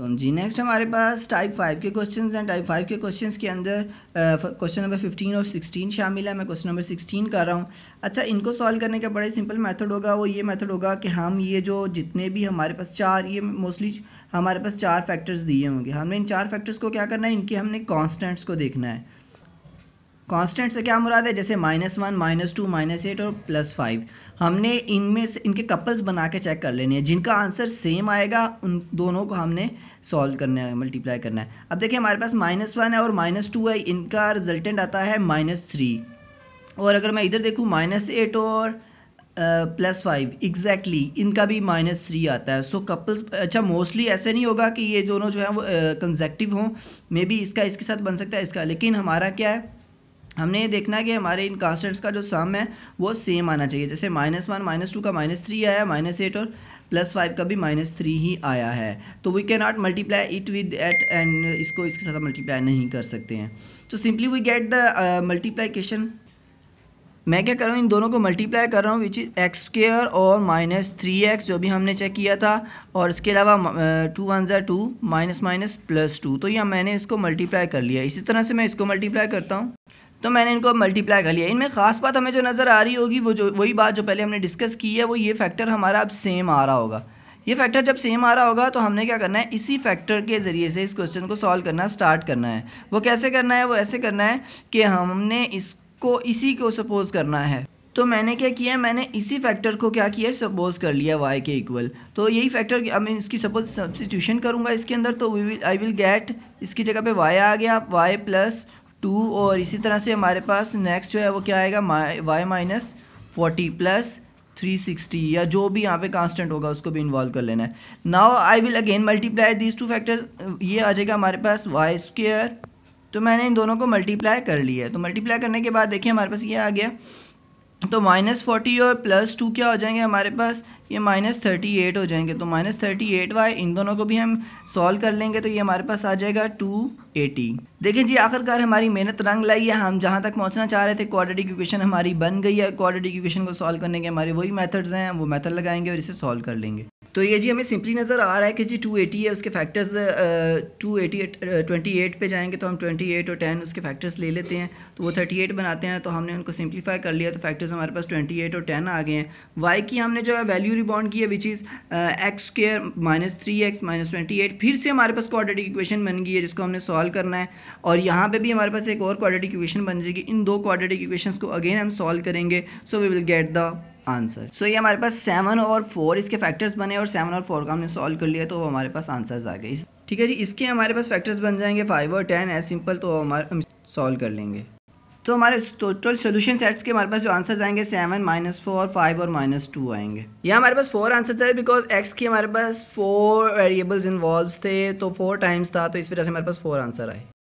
वालेकुम जी नेक्स्ट हमारे पास टाइप फाइव के क्वेश्चंस हैं टाइप फाइव के क्वेश्चंस के अंदर क्वेश्चन नंबर फिफ्टीन और सिक्सटीन शामिल है मैं क्वेश्चन नंबर सिक्सटीन कर रहा हूँ अच्छा इनको सॉल्व करने का बड़ा सिंपल मेथड होगा वो ये मेथड होगा कि हम ये जो जितने भी हमारे पास चार ये मोस्टली हमारे पास चार फैक्टर्स दिए होंगे हमने इन चार फैक्टर्स को क्या करना है इनके हमने कॉन्स्टेंट्स को देखना है कांस्टेंट से क्या मुराद है जैसे minus one minus two minus eight और प्लस फाइव हमने इनमें से इनके कपल्स बना के चेक कर लेने हैं जिनका आंसर सेम आएगा उन दोनों को हमने सॉल्व करना है मल्टीप्लाई करना है अब देखिए हमारे पास माइनस वन है और माइनस टू है इनका रिजल्टेंट आता है माइनस थ्री और अगर मैं इधर देखूँ माइनस एट और प्लस फाइव एग्जैक्टली इनका भी माइनस थ्री आता है सो so, कपल्स अच्छा मोस्टली ऐसे नहीं होगा कि ये दोनों जो है वो कंजेक्टिव हों मे बी इसका इसके साथ बन सकता है इसका लेकिन हमारा क्या है हमने ये देखना है कि हमारे इन कांस्टेंट्स का जो सम है वो सेम आना चाहिए जैसे माइनस वन माइनस टू का माइनस थ्री आया माइनस एट और प्लस फाइव का भी माइनस थ्री ही आया है तो we can not multiply it with eight and इसको इसके साथ मल्टीप्लाई नहीं कर सकते हैं तो simply we get the multiplication मैं क्या कर रहा हूँ इन दोनों को मल्टीप्लाई कर रहा हूँ विच इज़ एक्स स्केयर और माइनस थ्री एक्स जो भी हमने चेक किया था और इसके अलावा टू वन ज़ा two minus minus plus two तो यह मैंने इसको मल्टीप्लाई कर लिया इसी तरह से मैं इसको मल्टीप्लाई करता हूँ तो मैंने इनको मल्टीप्लाई कर लिया इनमें ख़ास बात हमें जो नज़र आ रही होगी वो जो वही बात जो पहले हमने डिस्कस की है वो ये फैक्टर हमारा अब सेम आ रहा होगा ये फैक्टर जब सेम आ रहा होगा तो हमने क्या करना है इसी फैक्टर के ज़रिए से इस क्वेश्चन को सॉल्व करना स्टार्ट करना है वो कैसे करना है वो ऐसे करना है कि हमने इसको इसी को सपोज करना है तो मैंने क्या किया मैंने इसी फैक्टर को क्या किया सपोज कर लिया y के इक्वल तो यही फैक्टर अब मैं इसकी सपोज सब्सटीट्यूशन करूंगा इसके अंदर तो we will I will get इसकी जगह पे y आ गया y प्लस टू और इसी तरह से हमारे पास नेक्स्ट जो है वो क्या आएगा y minus forty plus three sixty या जो भी यहाँ पे कांस्टेंट होगा उसको भी इन्वॉल्व कर लेना है now I will again multiply these two factors ये आ जाएगा हमारे पास वाई स्क्र तो मैंने इन दोनों को मल्टीप्लाई कर लिया है तो मल्टीप्लाई करने के बाद देखिए हमारे पास ये आ गया तो माइनस फोर्टी और प्लस टू क्या हो जाएंगे हमारे पास ये माइनस थर्टी एट हो जाएंगे तो माइनस थर्टी एट वाई इन दोनों को भी हम सॉल्व कर लेंगे तो ये हमारे पास आ जाएगा टू एटी देखिए जी आखिरकार हमारी मेहनत रंग लाई है हम जहाँ तक पहुँचना चाह रहे थे क्वाड्रेटिक इक्वेशन हमारी बन गई है क्वाड्रेटिक इक्वेशन को सॉल्व करने के हमारे वही मेथड्स हैं वो मेथड लगाएंगे और इसे सॉल्व कर लेंगे तो ये जी हमें सिंपली नज़र आ रहा है कि जी 280 है उसके factors two eighty twenty eight पे जाएंगे तो हम 28 और 10 उसके फैक्टर्स ले लेते हैं तो वो 38 बनाते हैं तो हमने उनको सिंप्लीफाई कर लिया तो फैक्टर्स हमारे पास 28 और 10 आ गए हैं वाई की हमने जो है वैल्यू रिबॉन्ड की है which is x square minus three x minus twenty eight फिर से हमारे पास क्वाड्रेटिक इक्वेशन बन गई है जिसको हमने सॉल्व करना है और यहाँ पर भी हमारे पास एक और क्वाड्रेटिक इक्वेशन बन जाएगी इन दो क्वाड्रेटिक इक्वेशन को अगेन हम सॉल्व करेंगे so we will get the answer so ये हमारे पास सेवन और फोर इसके फैक्टर्स बने और सेवन और फोर का हमने सॉल्व कर लिया तो वो हमारे पास आंसर्स आ गए ठीक है जी इसके हमारे पास फैक्टर्स बन जाएंगे फाइव और टेन एज सिंपल तो हमारे हम सॉल्व कर लेंगे तो हमारे टोटल सोल्यूशन सेट्स के हमारे पास जो आंसर्स आएंगे सेवन माइनस फोर फाइव और माइनस टू आएंगे यह हमारे पास फोर आंसर्स आए बिकॉज एक्स के हमारे पास फोर वेरिएबल्स इन्वॉल्व थे तो फोर टाइम्स था तो इस वजह से हमारे पास फोर आंसर आए